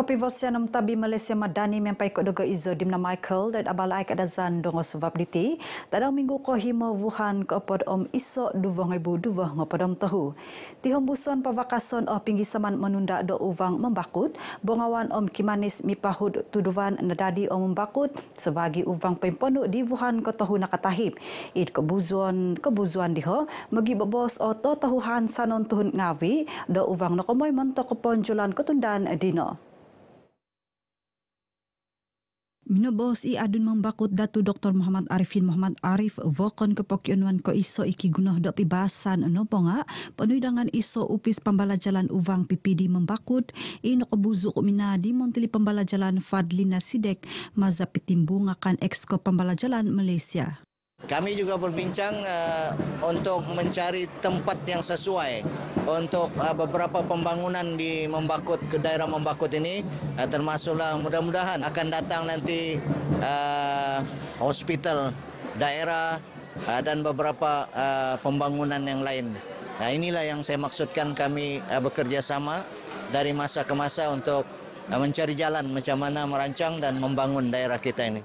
Kopi vos yang nam tabi Malaysia Madani mempai kod dogo izo dimna Michael dan abalai kada zan dongo sebab diti. Tada minggu ko himo Wuhan ko pod om iso duwang ibu dua ngo podom tahu. Ti hombuson pavakason o pinggi saman menunda do uvang membakut. Bongawan om kimanis mipahud tuduhan nadadi om membakut sebagai uvang pemponu di Wuhan ko tahu tahib. Id kebuzuan kebuzuan diho magi bobos o to tahuhan sanon tuhun ngawi do uvang nokomoy mentok keponjulan ketundan dino. Minobos i adun Membakut datu Dr. Muhammad Arifin Muhammad Arif vokon ke pokionwan ko iso iki gunoh do pibasan no po nga iso upis pembala jalan uvang pipidi membakut ino ko buzu ko minadi montili pembala jalan Fadlina Sidek maza pitimbung akan exco pembala jalan Malaysia. Kami juga berbincang uh, untuk mencari tempat yang sesuai untuk uh, beberapa pembangunan di Membakut ke daerah Membakut ini uh, termasuklah mudah-mudahan akan datang nanti uh, hospital daerah uh, dan beberapa uh, pembangunan yang lain. Nah inilah yang saya maksudkan kami uh, bekerja sama dari masa ke masa untuk uh, mencari jalan macam mana merancang dan membangun daerah kita ini.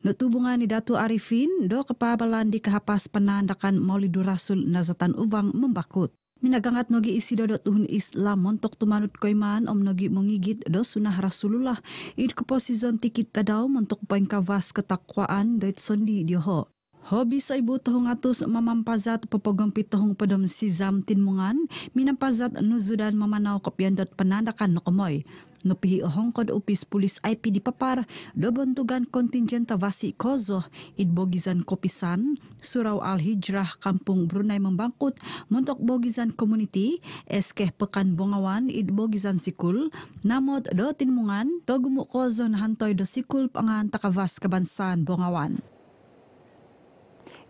Nuk di Datu Arifin, do kepabalan di kehapas penandakan Maulidur Rasul Nazatan Uwang membakut. Minagangat nogi isida dot un Islam montok tumanut koy man om nogi mongigit do sunah Rasulullah. Id ko posizon tikit tadaw montok paing kavas ketakwaan doit sondi diho. Hobi sa ibutohong atus mamampazat papagang pitohong padom si Zam Tinmungan, minampazat nuzudan mamanaw kopyan dot penandakan no komoy. nupihi Hongkod upis pulis IP di papar dobontugan kontingen tavasi kozo id bogizan kopisan surau al hijrah kampung Brunei membangkut montok bogizan community eskeh pekan bongawan id bogizan sikul namot do tinmungan togumuk kozo hantoy do sikul pangan takavas kebansan bongawan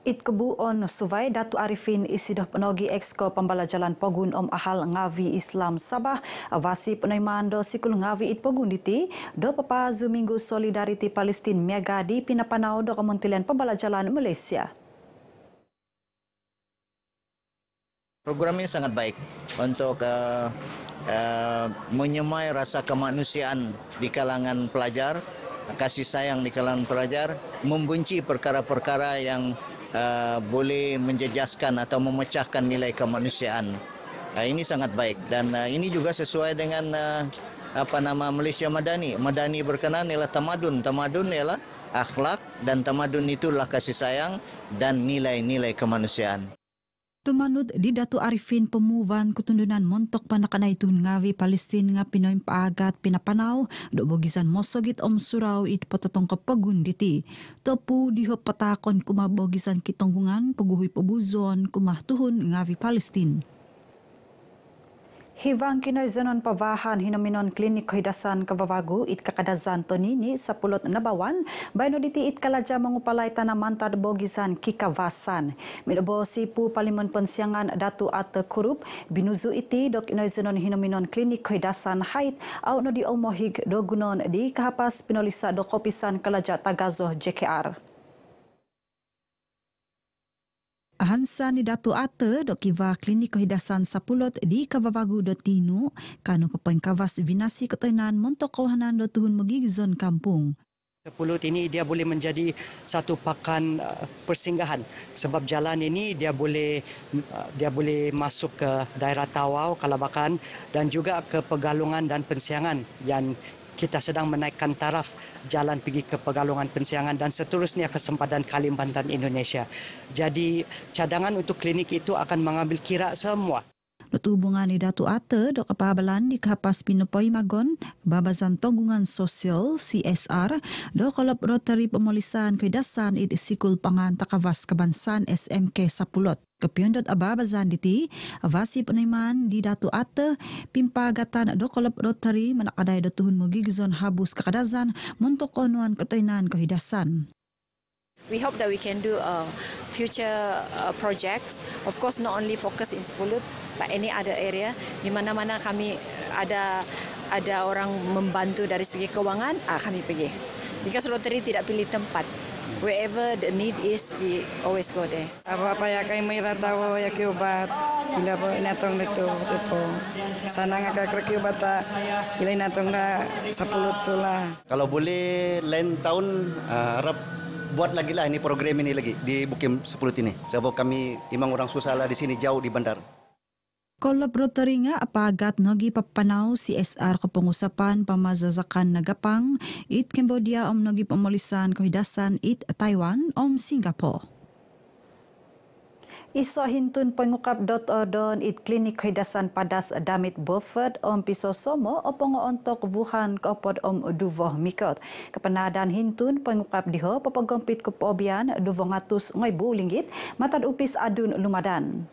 Itkebu on Suvai Datu Arifin isidoh penogi Exko Pembala Jalan Pogun Om Ahal Ngavi Islam Sabah Vasi penoi mando sikul Ngavi It Pogun diti do papa Zuminggu Solidarity Palestin Mega di pinapanau do Kementerian Pembala Jalan Malaysia. Program ini sangat baik untuk uh, uh, menyemai rasa kemanusiaan di kalangan pelajar, kasih sayang di kalangan pelajar, membenci perkara-perkara yang uh, boleh menjejaskan atau memecahkan nilai kemanusiaan. Uh, ini sangat baik dan uh, ini juga sesuai dengan uh, apa nama Malaysia Madani. Madani berkenaan nilai tamadun. Tamadun ialah akhlak dan tamadun itulah kasih sayang dan nilai-nilai kemanusiaan. Tumanod di datu arifin pemuvan kutundunan montok panakanaitun ngawi Palestine nga Pinoy paagat pinapanaw do bogisan mosogit om surau it patotong kapagunditi. Topu diho patakon kumabogisan kitonggungan paguhoy pabuzon kumahtuhon ngawi Palestine. Hivang kinoy zonon pavahan hinominon klinik ko hidasan kababago it kakadazan to nini sa pulot na bawan bayno diti it kalaja mangupalay tanaman bogisan kikavasan. Minubo si pu palimon pensyangan datu at kurup binuzu iti dok inoy zonon hinominon klinik ko hidasan hait au no di omohig dogunon di kahapas pinolisa dokopisan kalaja tagazo JKR. Ahansa ni Datuk Ata dok kiva klinik kehidasan Sapulot di Kavavagu do Tinu kanu pepain kavas vinasi ketenan montok kawanan do tuhun megig zon kampung. Sapulot ini dia boleh menjadi satu pakan uh, persinggahan sebab jalan ini dia boleh uh, dia boleh masuk ke daerah Tawau, Kalabakan dan juga ke Pegalungan dan Pensiangan yang kita sedang menaikkan taraf jalan pergi ke pegalongan pensiangan dan seterusnya kesempatan Kalimantan Indonesia. Jadi cadangan untuk klinik itu akan mengambil kira semua. Nutubungan ni Datu Ate do kapabalan di kapas Pinupoy Magon babasan Tonggungan Sosial CSR do kolob Rotary Pemulisan Kedasan id Sikul Pangan Takavas kebansan SMK Sapulot. Kepiondot ababazan diti, wasi peniman di Datu Ate, pimpagatan do kolob Rotary menakadai datuhun tuhun mugigizon habus kakadazan montokonuan konuan kehidasan. We hope that we can do a uh, future uh, projects. Of course, not only focus in Sepulut, but any other area di mana mana kami ada ada orang membantu dari segi kewangan, ah, kami pergi. Because lottery tidak pilih tempat. Wherever the need is, we always go there. Apa apa ya kami merah tahu ya kubat bila pun natong itu tu pun sana nggak kayak kerja kubat tak bila natong dah sepuluh tu lah. Kalau boleh lain tahun ah, Arab buat lagi lah ini program ini lagi di Bukim Sepuluh ini. Sebab kami memang orang susah lah di sini jauh di bandar. Kalau perlu teringat apa agak nagi papanau CSR SR ko pangusapan nagapang it Cambodia om nagi pemulisan kohidasan it Taiwan om Singapore. Isa hintun pengukap dot odon it klinik hidasan padas damit buffet om piso somo opong ontok buhan kopod om duvoh mikot. Kepenadan hintun pengukap diho popogompit kepobian duvong atus ngoy bulingit matan upis adun lumadan.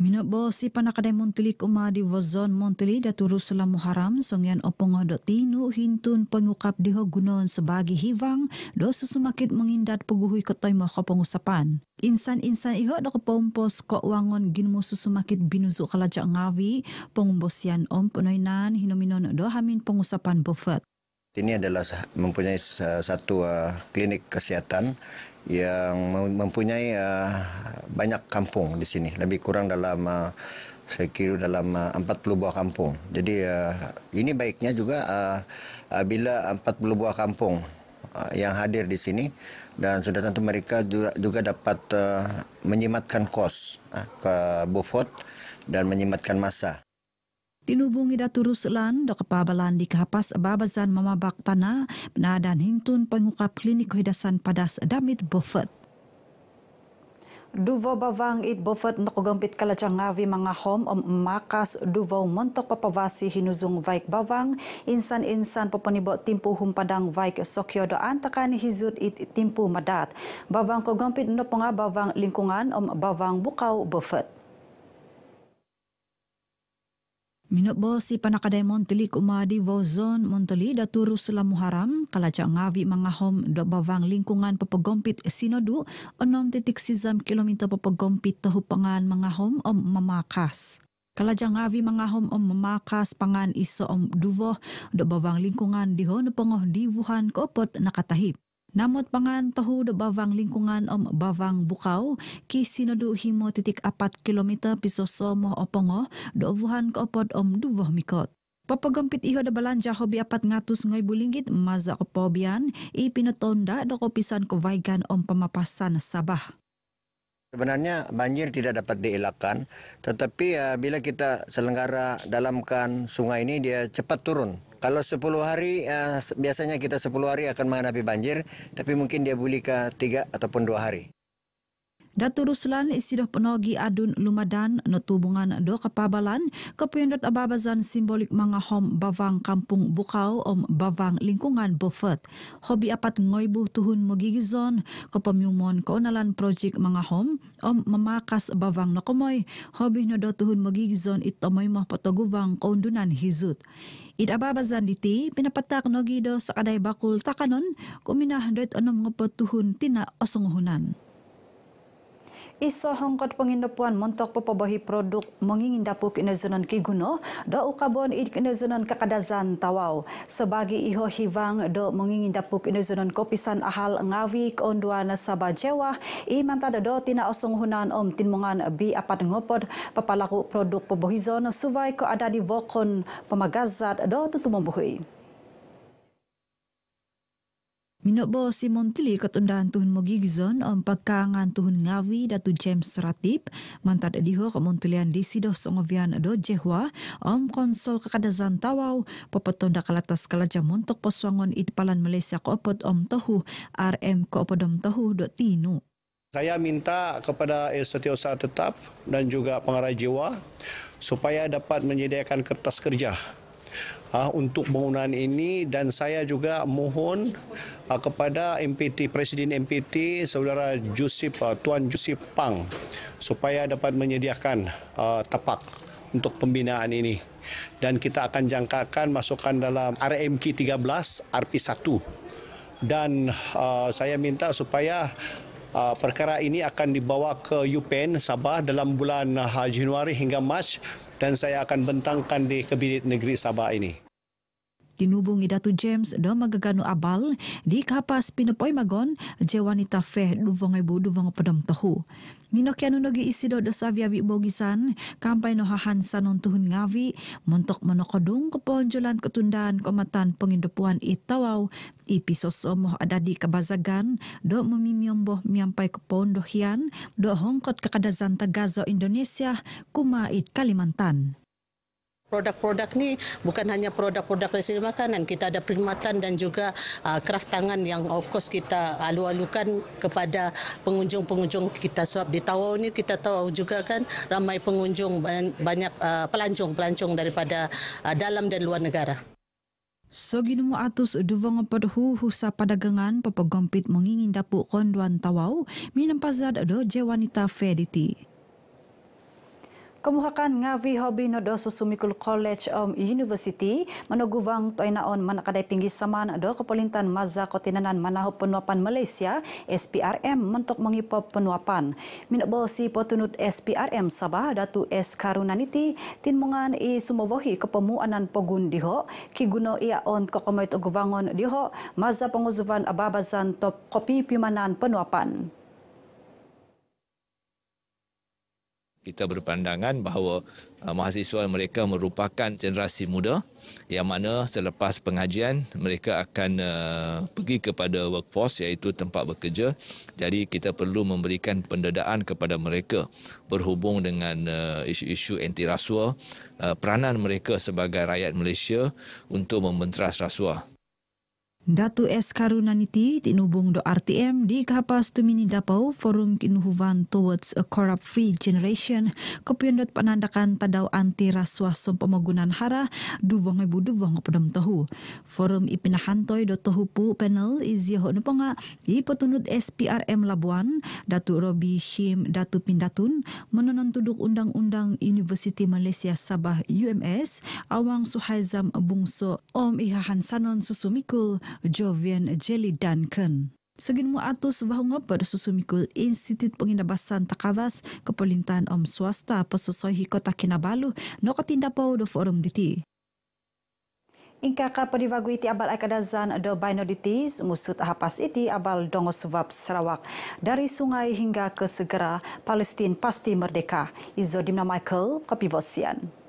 Minobo si montili kuma di wazon montili datu sa muharam songyan o pungado tinu hintun pengukap diho gunon sa hivang do susumakit mungindat puguhoy katoy mo pengusapan. Insan-insan iho da pompos ko wangon ginmo susumakit binuzo kalajak ngawi pangumbos yan om panoynan hinuminon do hamin pangusapan bufet. Ini adalah mempunyai satu ah, klinik kesihatan. yang mempunyai uh, banyak kampung di sini lebih kurang dalam uh, saya kira dalam eh, uh, 40 buah kampung jadi uh, ini baiknya juga uh, uh, bila 40 buah kampung uh, yang hadir di sini dan sudah tentu mereka juga, juga dapat uh, menyimatkan kos uh, ke Beaufort dan menyematkan masa Tinubungi da turus lan da kapabalan di kahapas babazan mamabak tanah menadan hingtun pengukap klinik hidasan padas damit bofet. Duvo bavang it bofet nakugampit kalajangawi mga hom om makas duvo montok papawasi hinuzung vaik bavang insan-insan papanibot timpu humpadang vaik sokyo do antakan hizut it timpu madat. Bavang kugampit no bavang lingkungan om bavang bukau bofet. Minobo si panakaday Montili kumadi Vozon Montili daturo sila muharam kalaja ngavi mga hom do lingkungan papagompit sinodu onom titik sizam kilometer papagompit tahupangan mga hom om mamakas. Kalaja ngavi mga hom om mamakas pangan iso om duvo do lingkungan diho no pangoh divuhan koopot nakatahip. Namot pangan tahu de bawang lingkungan om bawang bukau ki sinodu himo titik 4 kilometer pisoso mo opongo do vuhan ko opod om duwah mikot. Papagampit iho de balanja hobi ngatus ngoy bulingit maza ko pobian i pinotonda do kopisan ko om pemapasan sabah. Sebenarnya banjir tidak dapat dielakkan, tetapi ya, bila kita selenggara dalamkan sungai ini dia cepat turun. Kalau 10 hari, ya, biasanya kita 10 hari akan menghadapi banjir, tapi mungkin dia bulika 3 ataupun 2 hari. Datu Ruslan isidoh penogi adun lumadan netubungan do kepabalan kepindut ababazan simbolik mga hom bavang kampung bukau om bavang lingkungan bofet. Hobi apat ngoibuh tuhun mogigizon kepemyumon keunalan projek mga hom om memakas bavang nokomoy hobi nodo tuhun mogigizon itomoy mah potoguvang keundunan hizut. Ida babazan diti pinapatak nogido sakaday bakul takanon kuminah doit onom ngepetuhun tina osunghunan. Isa hangkat pengindapuan mentok pepabahi produk mengingin dapuk ina kiguno do ukabon i ina kakadazan tawau. sebagai iho hivang da mengingin dapuk ina zonan kopisan ahal ngawi kondua na jewa i mantada da tina osong hunan om tinmungan bi apat ngopod papalaku produk pepabahi zon suvai ko ada di vokon pemagazat do tutumumbuhi. Terima Minobo si Montili katundahan tuhun Mogi Gizon, Om o pagkangan tuhun ngawi datu James Ratip mantad adiho ka Montilian disido sa ngovian do Jehwa om konsol kakadazan tawaw papatunda kalatas kalajam montok poswangon idpalan Malaysia koopod om tohu RM koopod om tohu do tinu. Saya minta kepada setiausaha tetap dan juga pengarah jiwa supaya dapat menyediakan kertas kerja uh, untuk pembangunan ini dan saya juga mohon uh, kepada MPT Presiden MPT saudara Jusip uh, ah, Tuan Jusip Pang supaya dapat menyediakan uh, tapak untuk pembinaan ini dan kita akan jangkakan masukkan dalam RMK 13 RP1 dan uh, saya minta supaya uh, perkara ini akan dibawa ke UPN Sabah dalam bulan uh, Januari hingga Mac dan saya akan bentangkan di Kebirit Negeri Sabah ini tinubong Datu James do magagano abal di kapas pinapoy magon je wanita fe duvong ay buduvong padam tahu. Minok yan nagi isi do do sa bogisan kampay no hahansan on tuhun ngawi montok menokodung keponjolan ketundan komatan pengindupuan itawaw ipisoso moh adadi kabazagan do memimiomboh miampai kepondohian do hongkot kekadazan tagazo Indonesia kuma it Kalimantan. Produk-produk ni bukan hanya produk-produk dari -produk makanan. Kita ada perkhidmatan dan juga uh, kraft tangan yang of course kita alu-alukan kepada pengunjung-pengunjung kita. Sebab di Tawau ni kita tahu juga kan ramai pengunjung, banyak uh, pelancong-pelancong daripada uh, dalam dan luar negara. So gini mo atus duwang pada huhu sa padagangan papagampit mengingin dapuk konduan Tawau minampazad do je wanita Fediti. Kamuhakan nga vi hobby na do Sumikul College of um, University, managuwang to ay naon manakaday pinggi saman do kapalintan maza kotinanan manahop penuapan Malaysia, SPRM, mentok mangipop penuapan. Minabo si potunut SPRM Sabah, Datu S. Karunaniti, tinmungan i sumabohi kapamuanan pagun diho, kiguno iya on kakamay to guwangon diho, maza panguzuvan ababazan top kopi pimanan penuapan. kita berpandangan bahawa uh, mahasiswa mereka merupakan generasi muda yang mana selepas pengajian mereka akan uh, pergi kepada workforce iaitu tempat bekerja jadi kita perlu memberikan pendedahan kepada mereka berhubung dengan uh, isu-isu anti rasuah uh, peranan mereka sebagai rakyat Malaysia untuk membenteras rasuah Datu S. Karunaniti, tinubung do RTM di kapas tu tumini dapau Forum Kinuhuvan Towards a Corrupt Free Generation kepuyan dot penandakan tadau anti rasuah som pemogunan hara duvong ibu duvong pedam tahu. Forum ipinahantoi dot tahu pu panel izyaho nuponga di petunut SPRM Labuan Datu Robi Shim Datu Pindatun menonon tuduk undang-undang University Malaysia Sabah UMS Awang Suhaizam Bungso Om Ihahan Sanon Susumikul Jovian Jelly Duncan. Sugin mo atus bahunga per susumikul Institut Penginabasan Takawas Kepulintan Om Swasta Pesosohi Kota Kinabalu no katinda pau do forum diti. Inka ka periwagu iti abal akadazan do baino diti musut hapas iti abal dongo suwab Sarawak dari sungai hingga ke segera Palestin pasti merdeka. Izo Dimna Michael, Kopi Vosian.